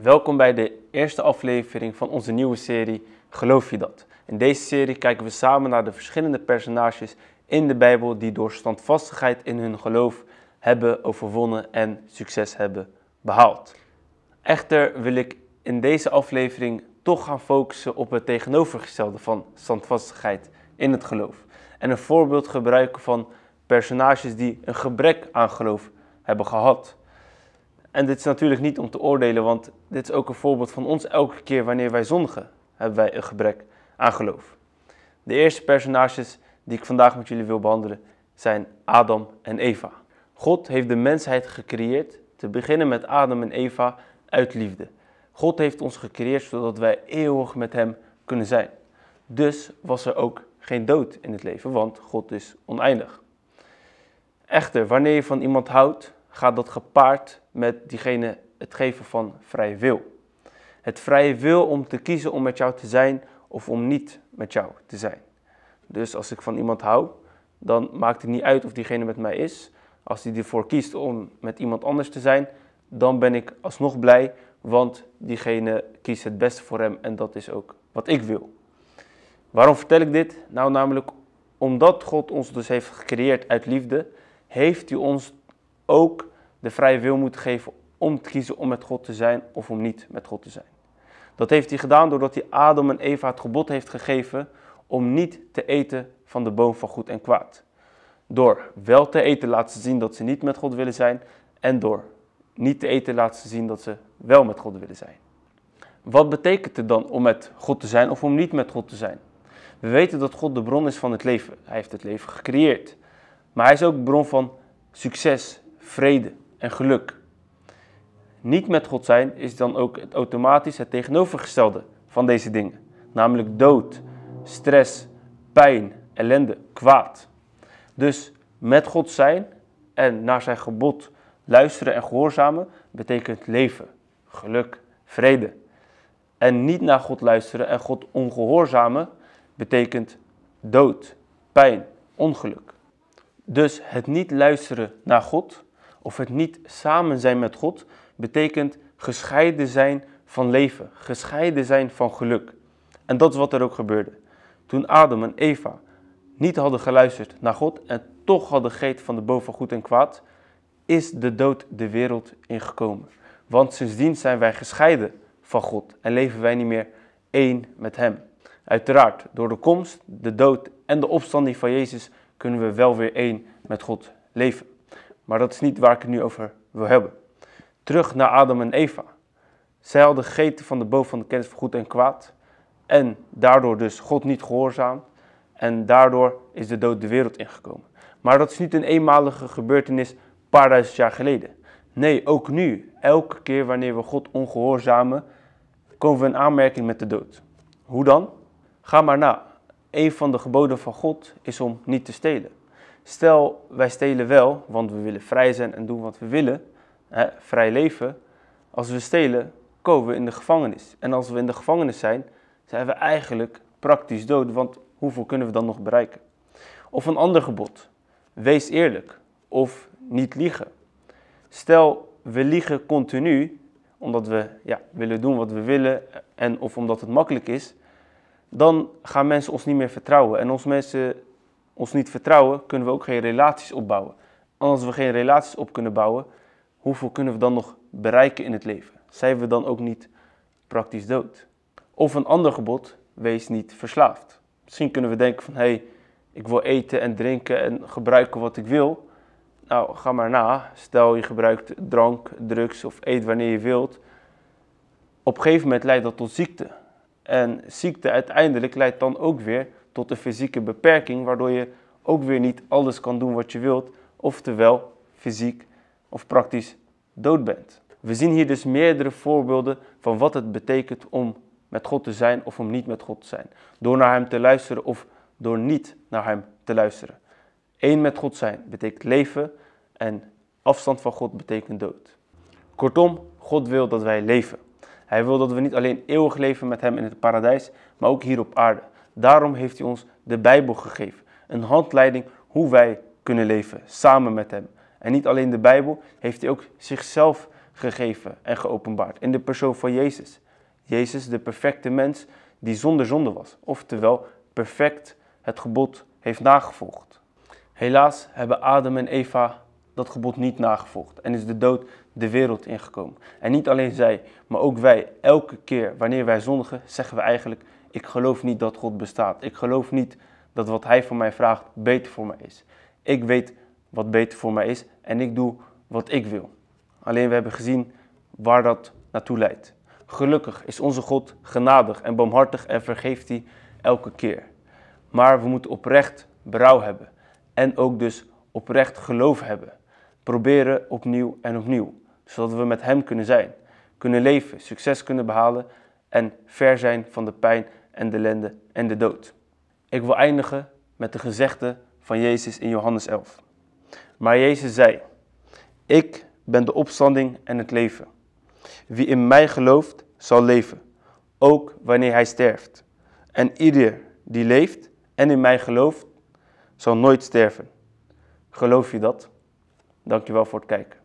Welkom bij de eerste aflevering van onze nieuwe serie Geloof je dat? In deze serie kijken we samen naar de verschillende personages in de Bijbel die door standvastigheid in hun geloof hebben overwonnen en succes hebben behaald. Echter wil ik in deze aflevering toch gaan focussen op het tegenovergestelde van standvastigheid in het geloof. En een voorbeeld gebruiken van personages die een gebrek aan geloof hebben gehad. En dit is natuurlijk niet om te oordelen, want dit is ook een voorbeeld van ons. Elke keer wanneer wij zondigen, hebben wij een gebrek aan geloof. De eerste personages die ik vandaag met jullie wil behandelen zijn Adam en Eva. God heeft de mensheid gecreëerd, te beginnen met Adam en Eva, uit liefde. God heeft ons gecreëerd zodat wij eeuwig met Hem kunnen zijn. Dus was er ook geen dood in het leven, want God is oneindig. Echter, wanneer je van iemand houdt, gaat dat gepaard met diegene het geven van vrije wil. Het vrije wil om te kiezen om met jou te zijn of om niet met jou te zijn. Dus als ik van iemand hou, dan maakt het niet uit of diegene met mij is. Als die ervoor kiest om met iemand anders te zijn, dan ben ik alsnog blij, want diegene kiest het beste voor hem en dat is ook wat ik wil. Waarom vertel ik dit? Nou, namelijk omdat God ons dus heeft gecreëerd uit liefde, heeft hij ons ook de vrije wil moeten geven om te kiezen om met God te zijn of om niet met God te zijn. Dat heeft hij gedaan doordat hij Adam en Eva het gebod heeft gegeven om niet te eten van de boom van goed en kwaad. Door wel te eten laten zien dat ze niet met God willen zijn en door niet te eten laten zien dat ze wel met God willen zijn. Wat betekent het dan om met God te zijn of om niet met God te zijn? We weten dat God de bron is van het leven. Hij heeft het leven gecreëerd. Maar hij is ook bron van succes, vrede, en geluk. Niet met God zijn is dan ook het automatisch het tegenovergestelde van deze dingen, namelijk dood, stress, pijn, ellende, kwaad. Dus met God zijn en naar zijn gebod luisteren en gehoorzamen betekent leven, geluk, vrede. En niet naar God luisteren en God ongehoorzamen betekent dood, pijn, ongeluk. Dus het niet luisteren naar God of het niet samen zijn met God betekent gescheiden zijn van leven, gescheiden zijn van geluk. En dat is wat er ook gebeurde. Toen Adam en Eva niet hadden geluisterd naar God en toch hadden geet van de bovengoed goed en kwaad, is de dood de wereld ingekomen. Want sindsdien zijn wij gescheiden van God en leven wij niet meer één met Hem. Uiteraard, door de komst, de dood en de opstanding van Jezus kunnen we wel weer één met God leven. Maar dat is niet waar ik het nu over wil hebben. Terug naar Adam en Eva. Zij hadden gegeten van de boom van de kennis van goed en kwaad. En daardoor dus God niet gehoorzaam. En daardoor is de dood de wereld ingekomen. Maar dat is niet een eenmalige gebeurtenis een paar duizend jaar geleden. Nee, ook nu, elke keer wanneer we God ongehoorzamen, komen we in aanmerking met de dood. Hoe dan? Ga maar na. Een van de geboden van God is om niet te stelen. Stel, wij stelen wel, want we willen vrij zijn en doen wat we willen, hè, vrij leven. Als we stelen, komen we in de gevangenis. En als we in de gevangenis zijn, zijn we eigenlijk praktisch dood, want hoeveel kunnen we dan nog bereiken? Of een ander gebod, wees eerlijk of niet liegen. Stel, we liegen continu omdat we ja, willen doen wat we willen en of omdat het makkelijk is, dan gaan mensen ons niet meer vertrouwen en ons mensen ons niet vertrouwen, kunnen we ook geen relaties opbouwen. Als we geen relaties op kunnen bouwen, hoeveel kunnen we dan nog bereiken in het leven? Zijn we dan ook niet praktisch dood? Of een ander gebod, wees niet verslaafd. Misschien kunnen we denken van, hé, hey, ik wil eten en drinken en gebruiken wat ik wil. Nou, ga maar na. Stel je gebruikt drank, drugs of eet wanneer je wilt. Op een gegeven moment leidt dat tot ziekte. En ziekte uiteindelijk leidt dan ook weer tot een fysieke beperking, waardoor je ook weer niet alles kan doen wat je wilt, oftewel fysiek of praktisch dood bent. We zien hier dus meerdere voorbeelden van wat het betekent om met God te zijn of om niet met God te zijn. Door naar Hem te luisteren of door niet naar Hem te luisteren. Eén met God zijn betekent leven en afstand van God betekent dood. Kortom, God wil dat wij leven. Hij wil dat we niet alleen eeuwig leven met Hem in het paradijs, maar ook hier op aarde. Daarom heeft hij ons de Bijbel gegeven. Een handleiding hoe wij kunnen leven samen met hem. En niet alleen de Bijbel, heeft hij ook zichzelf gegeven en geopenbaard in de persoon van Jezus. Jezus, de perfecte mens die zonder zonde was, oftewel perfect het gebod heeft nagevolgd. Helaas hebben Adam en Eva dat gebod niet nagevolgd en is de dood de wereld ingekomen. En niet alleen zij, maar ook wij. Elke keer wanneer wij zondigen, zeggen we eigenlijk: Ik geloof niet dat God bestaat. Ik geloof niet dat wat Hij voor mij vraagt beter voor mij is. Ik weet wat beter voor mij is en ik doe wat ik wil. Alleen we hebben gezien waar dat naartoe leidt. Gelukkig is onze God genadig en barmhartig en vergeeft hij elke keer. Maar we moeten oprecht berouw hebben en ook dus oprecht geloof hebben. Proberen opnieuw en opnieuw zodat we met Hem kunnen zijn, kunnen leven, succes kunnen behalen en ver zijn van de pijn en de ellende en de dood. Ik wil eindigen met de gezegde van Jezus in Johannes 11. Maar Jezus zei: Ik ben de opstanding en het leven. Wie in mij gelooft, zal leven, ook wanneer hij sterft. En ieder die leeft en in mij gelooft, zal nooit sterven. Geloof je dat? Dankjewel voor het kijken.